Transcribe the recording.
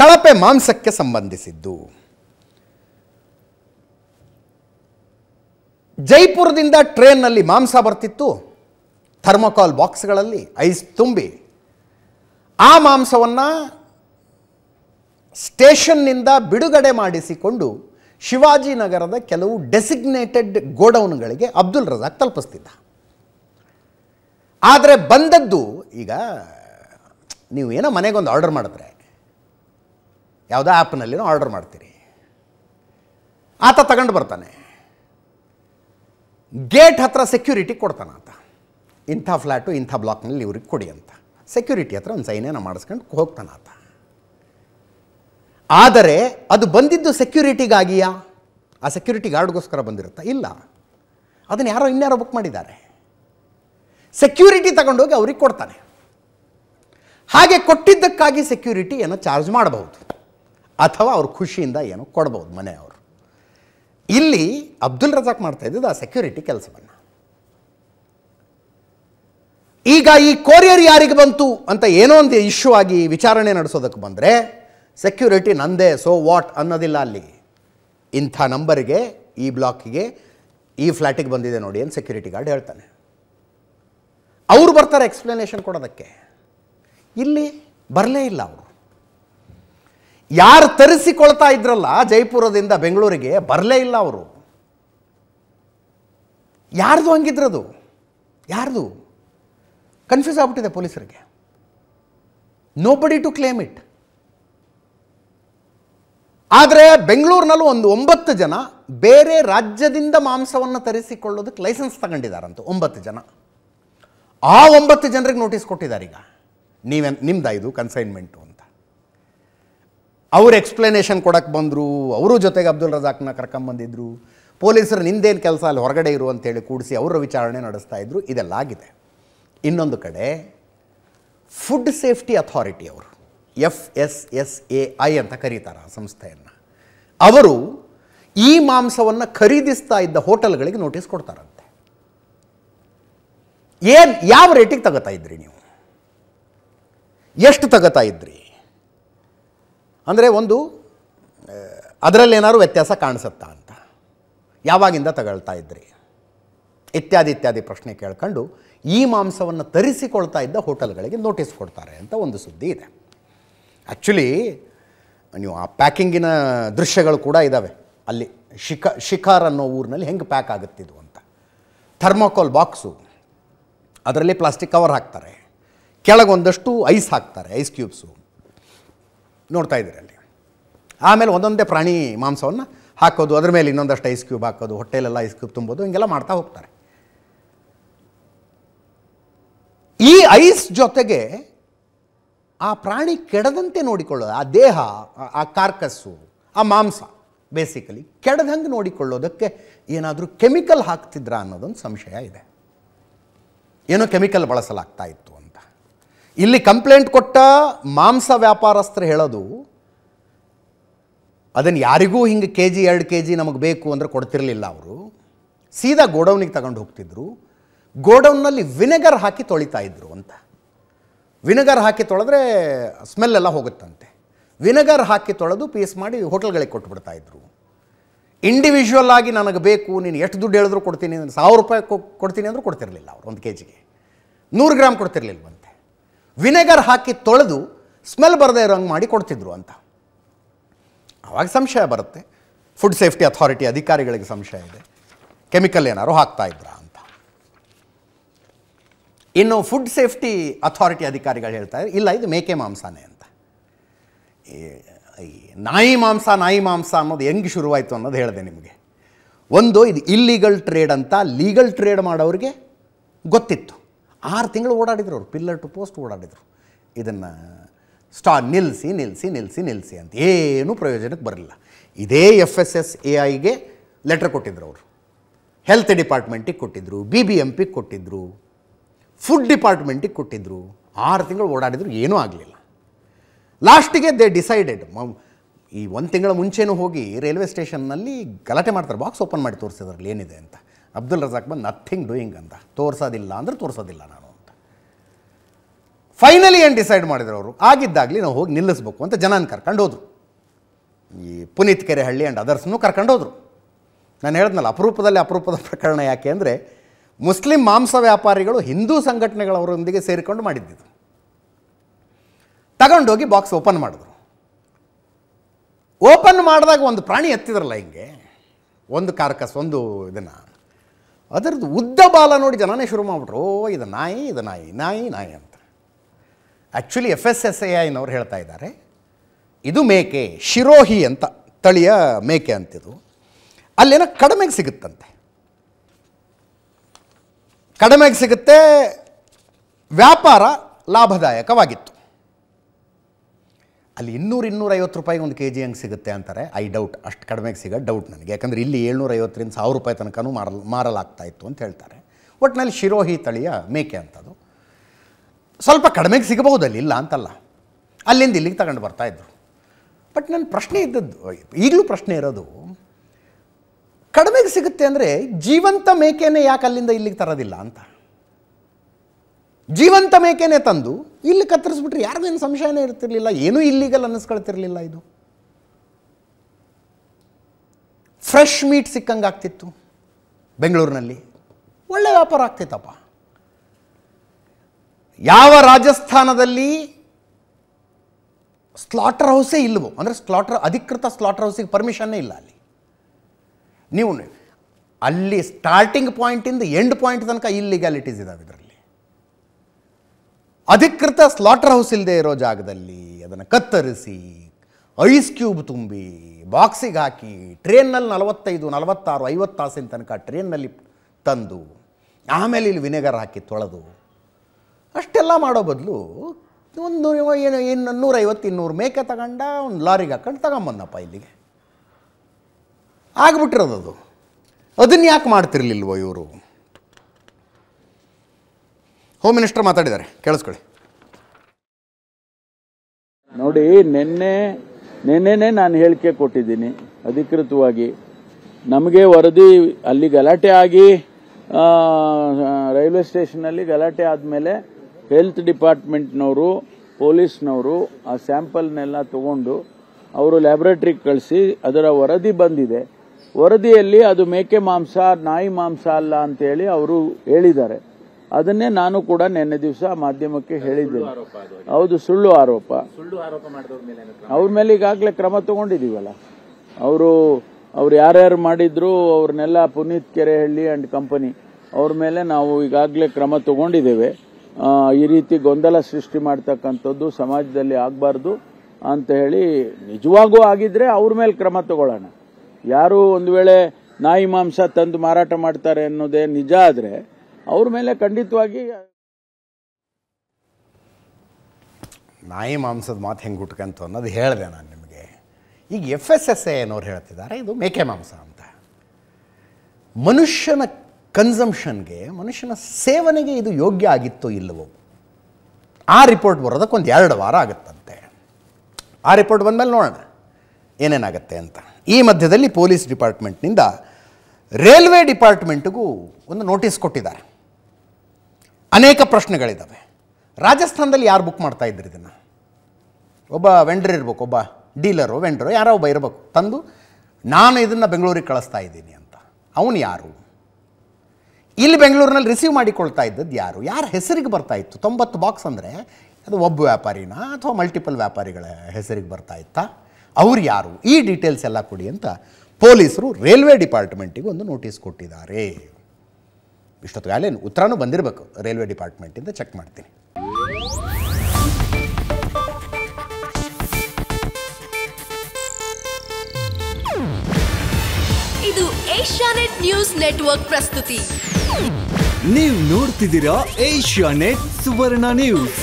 ಕಳಪೆ ಮಾಂಸಕ್ಕೆ ಸಂಬಂಧಿಸಿದ್ದು ಜೈಪುರದಿಂದ ಟ್ರೈನ್ನಲ್ಲಿ ಮಾಂಸ ಬರ್ತಿತ್ತು ಥರ್ಮೋಕಾಲ್ ಬಾಕ್ಸ್ಗಳಲ್ಲಿ ಐಸ್ ತುಂಬಿ ಆ ಮಾಂಸವನ್ನು ಸ್ಟೇಷನ್ನಿಂದ ಬಿಡುಗಡೆ ಮಾಡಿಸಿಕೊಂಡು ಶಿವಾಜಿನಗರದ ಕೆಲವು ಡೆಸಿಗ್ನೇಟೆಡ್ ಗೋಡೌನ್ಗಳಿಗೆ ಅಬ್ದುಲ್ ರಜಾಕ್ ತಲುಪಿಸ್ತಿದ್ದ ಆದರೆ ಬಂದದ್ದು ಈಗ ನೀವು ಏನೋ ಮನೆಗೊಂದು ಆರ್ಡರ್ ಮಾಡಿದ್ರೆ ಯಾವುದೋ ಆ್ಯಪ್ನಲ್ಲಿನೂ ಆರ್ಡರ್ ಮಾಡ್ತೀರಿ ಆತ ತಗೊಂಡು ಬರ್ತಾನೆ ಗೇಟ್ ಹತ್ರ ಸೆಕ್ಯೂರಿಟಿ ಕೊಡ್ತಾನೆ ಆತ ಇಂಥ ಫ್ಲ್ಯಾಟು ಇಂಥ ಬ್ಲಾಕ್ನಲ್ಲಿ ಇವ್ರಿಗೆ ಕೊಡಿ ಅಂತ ಸೆಕ್ಯೂರಿಟಿ ಹತ್ರ ಒಂದು ಸೈನೇನ ಮಾಡಿಸ್ಕೊಂಡು ಹೋಗ್ತಾನೆ ಆತ ಆದರೆ ಅದು ಬಂದಿದ್ದು ಸೆಕ್ಯೂರಿಟಿಗಾಗಿಯಾ ಆ ಸೆಕ್ಯೂರಿಟಿ ಗಾರ್ಡ್ಗೋಸ್ಕರ ಬಂದಿರುತ್ತಾ ಇಲ್ಲ ಅದನ್ನು ಯಾರೋ ಇನ್ಯಾರೋ ಬುಕ್ ಮಾಡಿದ್ದಾರೆ ಸೆಕ್ಯೂರಿಟಿ ತಗೊಂಡೋಗಿ ಅವ್ರಿಗೆ ಕೊಡ್ತಾನೆ ಹಾಗೆ ಕೊಟ್ಟಿದ್ದಕ್ಕಾಗಿ ಸೆಕ್ಯೂರಿಟಿ ಏನೋ ಚಾರ್ಜ್ ಮಾಡಬಹುದು ಅಥವಾ ಅವ್ರ ಖುಷಿಯಿಂದ ಏನೋ ಕೊಡ್ಬೋದು ಮನೆಯವರು ಇಲ್ಲಿ ಅಬ್ದುಲ್ ರಜಾಕ್ ಮಾಡ್ತಾ ಇದ್ದಿದ್ದು ಆ ಸೆಕ್ಯೂರಿಟಿ ಕೆಲಸವನ್ನು ಈಗ ಈ ಕೊರಿಯರ್ ಯಾರಿಗೆ ಬಂತು ಅಂತ ಏನೋ ಒಂದು ಇಶ್ಯೂ ಆಗಿ ವಿಚಾರಣೆ ನಡೆಸೋದಕ್ಕೆ ಬಂದರೆ ಸೆಕ್ಯೂರಿಟಿ ನಂದೇ ಸೋ ವಾಟ್ ಅನ್ನೋದಿಲ್ಲ ಅಲ್ಲಿ ಇಂಥ ನಂಬರಿಗೆ ಈ ಬ್ಲಾಕಿಗೆ ಈ ಫ್ಲ್ಯಾಟಿಗೆ ಬಂದಿದೆ ನೋಡಿ ಅಂತ ಸೆಕ್ಯೂರಿಟಿ ಗಾರ್ಡ್ ಹೇಳ್ತಾನೆ ಅವರು ಬರ್ತಾರೆ ಎಕ್ಸ್ಪ್ಲನೇಷನ್ ಕೊಡೋದಕ್ಕೆ ಇಲ್ಲಿ ಬರಲೇ ಇಲ್ಲ ಅವರು ಯಾರು ತರಿಸಿಕೊಳ್ತಾ ಇದ್ರಲ್ಲ ಜೈಪುರದಿಂದ ಬೆಂಗಳೂರಿಗೆ ಬರಲೇ ಇಲ್ಲ ಅವರು ಯಾರ್ದು ಹಂಗಿದ್ರದು ಯಾರ್ದು ಕನ್ಫ್ಯೂಸ್ ಆಗ್ಬಿಟ್ಟಿದೆ ಪೊಲೀಸರಿಗೆ ನೋ ಬಡಿ ಟು ಕ್ಲೇಮ್ ಇಟ್ ಆದರೆ ಬೆಂಗಳೂರಿನಲ್ಲೂ ಒಂದು ಒಂಬತ್ತು ಜನ ಬೇರೆ ರಾಜ್ಯದಿಂದ ಮಾಂಸವನ್ನು ತರಿಸಿಕೊಳ್ಳೋದಕ್ಕೆ ಲೈಸೆನ್ಸ್ ಅಂತ ಒಂಬತ್ತು ಜನ ಆ ಒಂಬತ್ತು ಜನರಿಗೆ ನೋಟಿಸ್ ಕೊಟ್ಟಿದ್ದಾರೆ ಈಗ ನೀವೇನು ನಿಮ್ದ ಇದು ಕನ್ಸೈನ್ಮೆಂಟು ಅಂತ ಅವರು ಎಕ್ಸ್ಪ್ಲನೇಷನ್ ಕೊಡಕ್ಕೆ ಬಂದರು ಅವರು ಜೊತೆಗೆ ಅಬ್ದುಲ್ ರಜಾಕ್ನ ಕರ್ಕೊಂಬಂದಿದ್ರು ಪೊಲೀಸರು ನಿಂದೇನು ಕೆಲಸ ಅಲ್ಲಿ ಹೊರಗಡೆ ಇರು ಅಂತೇಳಿ ಕೂಡಿಸಿ ಅವರ ವಿಚಾರಣೆ ನಡೆಸ್ತಾ ಇದ್ರು ಇದೆಲ್ಲ ಆಗಿದೆ ಇನ್ನೊಂದು ಕಡೆ ಫುಡ್ ಸೇಫ್ಟಿ ಅಥಾರಿಟಿ ಅವರು F S S A I ಅಂತ ಕರೀತಾರೆ ಆ ಸಂಸ್ಥೆಯನ್ನು ಅವರು ಈ ಮಾಂಸವನ್ನು ಖರೀದಿಸ್ತಾ ಇದ್ದ ಹೋಟೆಲ್ಗಳಿಗೆ ನೋಟಿಸ್ ಕೊಡ್ತಾರಂತೆ ಏನು ಯಾವ ರೇಟಿಗೆ ತಗೋತಾ ಇದ್ರಿ ನೀವು ಎಷ್ಟು ತಗೋತಾ ಇದ್ರಿ ಅಂದರೆ ಒಂದು ಅದರಲ್ಲೇನಾದ್ರು ವ್ಯತ್ಯಾಸ ಕಾಣಿಸುತ್ತಾ ಅಂತ ಯಾವಾಗಿಂದ ತಗೊಳ್ತಾ ಇದ್ರಿ ಇತ್ಯಾದಿ ಇತ್ಯಾದಿ ಪ್ರಶ್ನೆ ಕೇಳ್ಕೊಂಡು ಈ ಮಾಂಸವನ್ನು ತರಿಸಿಕೊಳ್ತಾ ಇದ್ದ ಹೋಟೆಲ್ಗಳಿಗೆ ನೋಟಿಸ್ ಕೊಡ್ತಾರೆ ಅಂತ ಒಂದು ಸುದ್ದಿ ಇದೆ ಆ್ಯಕ್ಚುಲಿ ನೀವು ಆ ಪ್ಯಾಕಿಂಗಿನ ದೃಶ್ಯಗಳು ಕೂಡ ಇದ್ದಾವೆ ಅಲ್ಲಿ ಶಿಖ ಶಿಖಾರ್ ಅನ್ನೋ ಊರಿನಲ್ಲಿ ಹೆಂಗೆ ಪ್ಯಾಕ್ ಆಗುತ್ತಿದ್ವು ಅಂತ ಥರ್ಮಾಕೋಲ್ ಬಾಕ್ಸು ಅದರಲ್ಲಿ ಪ್ಲಾಸ್ಟಿಕ್ ಕವರ್ ಹಾಕ್ತಾರೆ ಕೆಳಗೊಂದಷ್ಟು ಐಸ್ ಹಾಕ್ತಾರೆ ಐಸ್ ಕ್ಯೂಬ್ಸು ನೋಡ್ತಾ ಇದ್ದೀರಿ ಅಲ್ಲಿ ಆಮೇಲೆ ಒಂದೊಂದೇ ಪ್ರಾಣಿ ಮಾಂಸವನ್ನು ಹಾಕೋದು ಅದ್ರ ಮೇಲೆ ಇನ್ನೊಂದಷ್ಟು ಐಸ್ ಕ್ಯೂಬ್ ಹಾಕೋದು ಹೊಟ್ಟೆಲೆಲ್ಲ ಐಸ್ ಕ್ಯೂಬ್ ತುಂಬೋದು ಹಿಂಗೆಲ್ಲ ಮಾಡ್ತಾ ಹೋಗ್ತಾರೆ ಈ ಐಸ್ ಜೊತೆಗೆ ಆ ಪ್ರಾಣಿ ಕೆಡದಂತೆ ನೋಡಿಕೊಳ್ಳೋದು ಆ ದೇಹ ಆ ಕಾರ್ಕಸ್ಸು ಆ ಮಾಂಸ ಬೇಸಿಕಲಿ ಕೆಡದಂಗೆ ನೋಡಿಕೊಳ್ಳೋದಕ್ಕೆ ಏನಾದರೂ ಕೆಮಿಕಲ್ ಹಾಕ್ತಿದ್ರಾ ಅನ್ನೋದೊಂದು ಸಂಶಯ ಇದೆ ಏನೋ ಕೆಮಿಕಲ್ ಬಳಸಲಾಗ್ತಾ ಇತ್ತು ಇಲ್ಲಿ ಕಂಪ್ಲೇಂಟ್ ಕೊಟ್ಟ ಮಾಂಸ ವ್ಯಾಪಾರಸ್ಥರು ಹೇಳೋದು ಅದನ್ನು ಯಾರಿಗೂ ಹಿಂಗೆ ಕೆ ಜಿ ಎರಡು ಕೆ ಜಿ ನಮಗೆ ಬೇಕು ಅಂದರೆ ಕೊಡ್ತಿರಲಿಲ್ಲ ಅವರು ಸೀದಾ ಗೋಡೌನಿಗೆ ತಗೊಂಡು ಹೋಗ್ತಿದ್ರು ಗೋಡೌನ್ನಲ್ಲಿ ವಿನೆಗರ್ ಹಾಕಿ ತೊಳಿತಾ ಇದ್ರು ಅಂತ ವಿನೆಗರ್ ಹಾಕಿ ತೊಳೆದ್ರೆ ಸ್ಮೆಲ್ಲೆಲ್ಲ ಹೋಗುತ್ತಂತೆ ವಿನೆಗರ್ ಹಾಕಿ ತೊಳೆದು ಪೀಸ್ ಮಾಡಿ ಹೋಟೆಲ್ಗಳಿಗೆ ಕೊಟ್ಬಿಡ್ತಾ ಇದ್ರು ಇಂಡಿವಿಜುವಲ್ ಆಗಿ ನನಗೆ ಬೇಕು ನೀನು ಎಷ್ಟು ದುಡ್ಡು ಹೇಳಿದ್ರು ಕೊಡ್ತೀನಿ ಸಾವಿರ ರೂಪಾಯಿ ಕೊಡ್ತೀನಿ ಅಂದರೂ ಕೊಡ್ತಿರಲಿಲ್ಲ ಅವರು ಒಂದು ಕೆ ಜಿಗೆ ನೂರು ಗ್ರಾಮ್ ಅಂತ ವಿನೆಗರ್ ಹಾಕಿ ತೊಳೆದು ಸ್ಮೆಲ್ ಬರದೇ ಇರೋಂಗೆ ಮಾಡಿ ಕೊಡ್ತಿದ್ರು ಅಂತ ಆವಾಗ ಸಂಶಯ ಬರುತ್ತೆ ಫುಡ್ ಸೇಫ್ಟಿ ಅಥಾರಿಟಿ ಅಧಿಕಾರಿಗಳಿಗೆ ಸಂಶಯ ಇದೆ ಕೆಮಿಕಲ್ ಏನಾದ್ರು ಹಾಕ್ತಾ ಇದ್ರ ಅಂತ ಇನ್ನು ಫುಡ್ ಸೇಫ್ಟಿ ಅಥಾರಿಟಿ ಅಧಿಕಾರಿಗಳು ಹೇಳ್ತಾ ಇದ್ದಾರೆ ಇಲ್ಲ ಇದು ಮೇಕೆ ಮಾಂಸನೇ ಅಂತ ಈ ನಾಯಿ ಮಾಂಸ ನಾಯಿ ಮಾಂಸ ಅನ್ನೋದು ಹೆಂಗೆ ಶುರುವಾಯಿತು ಅನ್ನೋದು ಹೇಳಿದೆ ನಿಮಗೆ ಒಂದು ಇದು ಇಲ್ಲೀಗಲ್ ಟ್ರೇಡ್ ಅಂತ ಲೀಗಲ್ ಟ್ರೇಡ್ ಮಾಡೋರಿಗೆ ಗೊತ್ತಿತ್ತು ಆರು ತಿಂಗಳು ಓಡಾಡಿದ್ರು ಅವರು ಪಿಲ್ಲರ್ ಟು ಪೋಸ್ಟ್ ಓಡಾಡಿದರು ಇದನ್ನು ಸ್ಟಾ ನಿಲ್ಲಿಸಿ ನಿಲ್ಲಿಸಿ ನಿಲ್ಲಿಸಿ ನಿಲ್ಲಿಸಿ ಅಂತ ಏನೂ ಪ್ರಯೋಜನಕ್ಕೆ ಬರಲಿಲ್ಲ ಇದೇ ಎಫ್ ಎಸ್ ಎಸ್ ಎ ಐಗೆ ಲೆಟ್ರ್ ಕೊಟ್ಟಿದ್ರು ಅವರು ಹೆಲ್ತ್ ಡಿಪಾರ್ಟ್ಮೆಂಟಿಗೆ ಕೊಟ್ಟಿದ್ದರು ಬಿ ಬಿ ಎಂ ಪಿಗೆ ಕೊಟ್ಟಿದ್ದರು ಫುಡ್ ಡಿಪಾರ್ಟ್ಮೆಂಟಿಗೆ ಕೊಟ್ಟಿದ್ದರು ಆರು ತಿಂಗಳು ಓಡಾಡಿದ್ರು ಏನೂ ಆಗಲಿಲ್ಲ ಲಾಸ್ಟಿಗೆ ದೇ ಡಿಸೈಡೆಡ್ ಈ ಒಂದು ತಿಂಗಳ ಮುಂಚೆನೂ ಹೋಗಿ ರೈಲ್ವೆ ಸ್ಟೇಷನ್ನಲ್ಲಿ ಗಲಾಟೆ ಮಾಡ್ತಾರೆ ಬಾಕ್ಸ್ ಓಪನ್ ಮಾಡಿ ತೋರಿಸಿದ್ರಲ್ಲಿ ಏನಿದೆ ಅಂತ ಅಬ್ದುಲ್ ರಜಾಕ್ ಬಂದು ನಥಿಂಗ್ ಡೂಯಿಂಗ್ ಅಂತ ತೋರಿಸೋದಿಲ್ಲ ಅಂದ್ರೆ ತೋರಿಸೋದಿಲ್ಲ ನಾನು ಅಂತ ಫೈನಲಿ ಏನು ಡಿಸೈಡ್ ಮಾಡಿದ್ರು ಅವರು ಆಗಿದ್ದಾಗಲಿ ನಾವು ಹೋಗಿ ನಿಲ್ಲಿಸ್ಬೇಕು ಅಂತ ಜನನ ಕರ್ಕೊಂಡು ಹೋದರು ಈ ಪುನೀತ್ ಕೆರೆ ಹಳ್ಳಿ ಆ್ಯಂಡ್ ಅದರ್ಸ್ನೂ ಕರ್ಕೊಂಡು ಹೋದರು ನಾನು ಹೇಳಿದ್ನಲ್ಲ ಅಪರೂಪದಲ್ಲಿ ಅಪರೂಪದ ಪ್ರಕರಣ ಯಾಕೆ ಅಂದರೆ ಮುಸ್ಲಿಂ ಮಾಂಸ ವ್ಯಾಪಾರಿಗಳು ಹಿಂದೂ ಸಂಘಟನೆಗಳವರೊಂದಿಗೆ ಸೇರಿಕೊಂಡು ಮಾಡಿದ್ದಿದ್ದು ತಗೊಂಡೋಗಿ ಬಾಕ್ಸ್ ಓಪನ್ ಮಾಡಿದ್ರು ಓಪನ್ ಮಾಡಿದಾಗ ಒಂದು ಪ್ರಾಣಿ ಎತ್ತಿದ್ರಲ್ಲ ಹಿಂಗೆ ಒಂದು ಕಾರ್ಕಸ್ ಒಂದು ಇದನ್ನು ಅದರದ್ದು ಉದ್ದ ಬಾಲ ನೋಡಿ ಜನನೇ ಶುರು ಮಾಡಿಬಿಟ್ರು ಓ ಇದು ನಾಯಿ ಇದು ನಾಯಿ ನಾಯಿ ನಾಯಿ ಅಂತ actually F S S A ಐನವ್ರು ಹೇಳ್ತಾ ಇದ್ದಾರೆ ಇದು ಮೇಕೆ ಶಿರೋಹಿ ಅಂತ ತಳಿಯ ಮೇಕೆ ಅಂತಿದು ಅಲ್ಲೇನೋ ಕಡಿಮೆಗೆ ಸಿಗುತ್ತಂತೆ ಕಡಿಮೆಗೆ ಸಿಗುತ್ತೆ ವ್ಯಾಪಾರ ಲಾಭದಾಯಕವಾಗಿತ್ತು ಅಲ್ಲಿ ಇನ್ನೂರು ಇನ್ನೂರೈವತ್ತು ರೂಪಾಯಿಗೆ ಒಂದು ಕೆ ಜಿ ಹೆಂಗೆ ಸಿಗುತ್ತೆ ಅಂತಾರೆ ಐ ಡೌಟ್ ಅಷ್ಟು ಕಡಿಮೆಗೆ ಸಿಗೋ ಡೌಟ್ ನನಗೆ ಯಾಕಂದರೆ ಇಲ್ಲಿ ಐವತ್ತರಿಂದ ಸಾವಿರ ರೂಪಾಯಿ ತನಕನೂ ಮಾಡಲು ಮಾರಲಾಗ್ತಾಯಿತ್ತು ಅಂತ ಹೇಳ್ತಾರೆ ಒಟ್ಟಿನಲ್ಲಿ ಶಿರೋಹಿ ತಳಿಯ ಮೇಕೆ ಅಂಥದ್ದು ಸ್ವಲ್ಪ ಕಡಿಮೆಗೆ ಅಲ್ಲಿ ಇಲ್ಲ ಅಂತಲ್ಲ ಅಲ್ಲಿಂದ ಇಲ್ಲಿಗೆ ತಗೊಂಡು ಬರ್ತಾಯಿದ್ರು ಬಟ್ ನನ್ನ ಪ್ರಶ್ನೆ ಇದ್ದದ್ದು ಈಗಲೂ ಪ್ರಶ್ನೆ ಇರೋದು ಕಡಿಮೆಗೆ ಸಿಗುತ್ತೆ ಅಂದರೆ ಜೀವಂತ ಮೇಕೆನೇ ಯಾಕೆ ಅಲ್ಲಿಂದ ಇಲ್ಲಿಗೆ ತರೋದಿಲ್ಲ ಅಂತ ಜೀವಂತ ಮೇಕೆನೆ ತಂದು ಇಲ್ಲಿ ಕತ್ತರಿಸ್ಬಿಟ್ರೆ ಏನು ಸಂಶಯನೇ ಇರ್ತಿರ್ಲಿಲ್ಲ ಏನೂ ಇಲ್ಲಿಗಲ್ ಅನ್ನಿಸ್ಕೊಳ್ತಿರ್ಲಿಲ್ಲ ಇದು ಫ್ರೆಶ್ ಮೀಟ್ ಸಿಕ್ಕಂಗೆ ಆಗ್ತಿತ್ತು ಬೆಂಗಳೂರಿನಲ್ಲಿ ಒಳ್ಳೆ ವ್ಯಾಪಾರ ಆಗ್ತಿತ್ತಪ್ಪ ಯಾವ ರಾಜಸ್ಥಾನದಲ್ಲಿ ಸ್ಲಾಟರ್ ಹೌಸೇ ಇಲ್ಲವೋ ಅಂದರೆ ಸ್ಲಾಟರ್ ಅಧಿಕೃತ ಸ್ಲಾಟರ್ ಹೌಸಿಗೆ ಪರ್ಮಿಷನ್ನೇ ಇಲ್ಲ ಅಲ್ಲಿ ನೀವು ಅಲ್ಲಿ ಸ್ಟಾರ್ಟಿಂಗ್ ಪಾಯಿಂಟಿಂದ ಎಂಡ್ ಪಾಯಿಂಟ್ ತನಕ ಇಲ್ಲಿಗ್ಯಾಲಿಟೀಸ್ ಇದಾವೆ ಇದರಲ್ಲಿ ಅಧಿಕೃತ ಸ್ಲಾಟರ್ ಹೌಸ್ ಇಲ್ಲದೆ ಇರೋ ಜಾಗದಲ್ಲಿ ಅದನ್ನು ಕತ್ತರಿಸಿ ಐಸ್ ಕ್ಯೂಬ್ ತುಂಬಿ ಬಾಕ್ಸಿಗೆ ಹಾಕಿ ಟ್ರೇನ್ನಲ್ಲಿ ನಲವತ್ತೈದು ನಲವತ್ತಾರು ಐವತ್ತು ತಾಸಿನ ತನಕ ಟ್ರೇನ್ನಲ್ಲಿ ತಂದು ಆಮೇಲೆ ಇಲ್ಲಿ ವಿನೆಗರ್ ಹಾಕಿ ತೊಳೆದು ಅಷ್ಟೆಲ್ಲ ಮಾಡೋ ಬದಲು ಒಂದು ಏನು ಇನ್ನು ನೂರೈವತ್ತು ಇನ್ನೂರು ಮೇಕೆ ತಗೊಂಡ ಒಂದು ಲಾರಿಗೆ ಹಾಕೊಂಡು ತಗೊಂಬಂದಪ್ಪ ಇಲ್ಲಿಗೆ ಆಗ್ಬಿಟ್ಟಿರೋದು ಅದನ್ನು ಯಾಕೆ ಮಾಡ್ತಿರ್ಲಿಲ್ವೋ ಇವರು ಹೋಮ್ ಮಿನಿಸ್ಟರ್ ಮಾತಾಡಿದ್ದಾರೆ ಕೇಳಿಸ್ಕೊಳ್ಳಿ ನೋಡಿ ನಿನ್ನೆ ನಿನ್ನೆನೆ ನಾನು ಹೇಳಿಕೆ ಕೊಟ್ಟಿದ್ದೀನಿ ಅಧಿಕೃತವಾಗಿ ನಮಗೆ ವರದಿ ಅಲ್ಲಿ ಗಲಾಟೆ ಆಗಿ ರೈಲ್ವೆ ಸ್ಟೇಷನಲ್ಲಿ ಗಲಾಟೆ ಆದಮೇಲೆ ಹೆಲ್ತ್ ಡಿಪಾರ್ಟ್ಮೆಂಟ್ನವರು ಪೊಲೀಸ್ನವರು ಆ ಸ್ಯಾಂಪಲ್ನೆಲ್ಲ ತಗೊಂಡು ಅವರು ಲ್ಯಾಬ್ರೇಟ್ರಿಗೆ ಕಳಿಸಿ ಅದರ ವರದಿ ಬಂದಿದೆ ವರದಿಯಲ್ಲಿ ಅದು ಮೇಕೆ ಮಾಂಸ ನಾಯಿ ಮಾಂಸ ಅಲ್ಲ ಅಂತೇಳಿ ಅವರು ಹೇಳಿದ್ದಾರೆ ಅದನ್ನೇ ನಾನು ಕೂಡ ನಿನ್ನೆ ದಿವಸ ಮಾಧ್ಯಮಕ್ಕೆ ಹೇಳಿದ್ದೇನೆ ಹೌದು ಸುಳ್ಳು ಆರೋಪ ಸುಳ್ಳು ಆರೋಪ ಅವ್ರ ಮೇಲೆ ಈಗಾಗಲೇ ಕ್ರಮ ತಗೊಂಡಿದ್ದೀವಲ್ಲ ಅವರು ಅವ್ರು ಯಾರ್ಯಾರು ಮಾಡಿದ್ರು ಅವ್ರನ್ನೆಲ್ಲ ಪುನೀತ್ ಕೆರೆಹಳ್ಳಿ ಅಂಡ್ ಕಂಪನಿ ಅವ್ರ ಮೇಲೆ ನಾವು ಈಗಾಗಲೇ ಕ್ರಮ ತಗೊಂಡಿದ್ದೇವೆ ಈ ರೀತಿ ಗೊಂದಲ ಸೃಷ್ಟಿ ಮಾಡ್ತಕ್ಕಂಥದ್ದು ಸಮಾಜದಲ್ಲಿ ಆಗಬಾರ್ದು ಅಂತ ಹೇಳಿ ನಿಜವಾಗೂ ಆಗಿದ್ರೆ ಅವ್ರ ಮೇಲೆ ಕ್ರಮ ತಗೊಳ್ಳೋಣ ಯಾರು ಒಂದು ವೇಳೆ ನಾಯಿ ಮಾಂಸ ತಂದು ಮಾರಾಟ ಮಾಡ್ತಾರೆ ಅನ್ನೋದೇ ನಿಜ ಆದರೆ ಅವ್ರ ಮೇಲೆ ಖಂಡಿತವಾಗಿ ನಾಯಿ ಮಾಂಸದ ಮಾತು ಹೆಂಗೆ ಹುಟ್ಕಂತು ಅನ್ನೋದು ಹೇಳಿದೆ ನಾನು ನಿಮಗೆ ಈಗ ಎಫ್ ಎಸ್ ಎಸ್ ಎ ಹೇಳ್ತಿದ್ದಾರೆ ಇದು ಮೇಕೆ ಮಾಂಸ ಅಂತ ಮನುಷ್ಯನ ಕನ್ಸಂಪ್ಷನ್ಗೆ ಮನುಷ್ಯನ ಸೇವನೆಗೆ ಇದು ಯೋಗ್ಯ ಆಗಿತ್ತೋ ಇಲ್ಲವೋ ಆ ರಿಪೋರ್ಟ್ ಬರೋದಕ್ಕೊಂದು ಎರಡು ವಾರ ಆಗುತ್ತಂತೆ ಆ ರಿಪೋರ್ಟ್ ಬಂದಮೇಲೆ ನೋಡೋಣ ಏನೇನಾಗುತ್ತೆ ಅಂತ ಈ ಮಧ್ಯದಲ್ಲಿ ಪೊಲೀಸ್ ಡಿಪಾರ್ಟ್ಮೆಂಟ್ನಿಂದ ರೈಲ್ವೆ ಡಿಪಾರ್ಟ್ಮೆಂಟ್ಗೂ ಒಂದು ನೋಟಿಸ್ ಕೊಟ್ಟಿದ್ದಾರೆ ಅನೇಕ ಪ್ರಶ್ನೆಗಳಿದ್ದಾವೆ ರಾಜಸ್ಥಾನದಲ್ಲಿ ಯಾರು ಬುಕ್ ಮಾಡ್ತಾ ಇದ್ದರು ಇದನ್ನು ಒಬ್ಬ ವೆಂಡರ್ ಇರಬೇಕು ಒಬ್ಬ ಡೀಲರು ವೆಂಡರು ಯಾರೋ ಒಬ್ಬ ಇರಬೇಕು ತಂದು ನಾನು ಇದನ್ನು ಬೆಂಗಳೂರಿಗೆ ಕಳಿಸ್ತಾ ಇದ್ದೀನಿ ಅಂತ ಅವನು ಯಾರು ಇಲ್ಲಿ ಬೆಂಗಳೂರಿನಲ್ಲಿ ರಿಸೀವ್ ಮಾಡಿಕೊಳ್ತಾ ಇದ್ದದ್ದು ಯಾರು ಯಾರ ಹೆಸರಿಗೆ ಬರ್ತಾ ಇತ್ತು ತೊಂಬತ್ತು ಬಾಕ್ಸ್ ಅಂದರೆ ಅದು ಒಬ್ಬ ವ್ಯಾಪಾರಿನ ಅಥವಾ ಮಲ್ಟಿಪಲ್ ವ್ಯಾಪಾರಿಗಳ ಹೆಸರಿಗೆ ಬರ್ತಾ ಇತ್ತಾ ಅವ್ರು ಯಾರು ಈ ಡೀಟೇಲ್ಸ್ ಎಲ್ಲ ಕೊಡಿ ಅಂತ ಪೊಲೀಸರು ರೈಲ್ವೆ ಡಿಪಾರ್ಟ್ಮೆಂಟಿಗೆ ಒಂದು ನೋಟಿಸ್ ಕೊಟ್ಟಿದ್ದಾರೆ ಇಷ್ಟೊತ್ತಿಗೆ ಅಲ್ಲೇನು ಉತ್ತರನೂ ಬಂದಿರಬೇಕು ರೈಲ್ವೆ ಡಿಪಾರ್ಟ್ಮೆಂಟಿಂದ ಚೆಕ್ ಮಾಡ್ತೀನಿ ಇದು ಏಷ್ಯಾನೆಟ್ ನ್ಯೂಸ್ ನೆಟ್ವರ್ಕ್ ಪ್ರಸ್ತುತಿ ನೀವು ನೋಡ್ತಿದ್ದೀರಾ ಏಷ್ಯಾನೆಟ್ ಸುವರ್ಣ ನ್ಯೂಸ್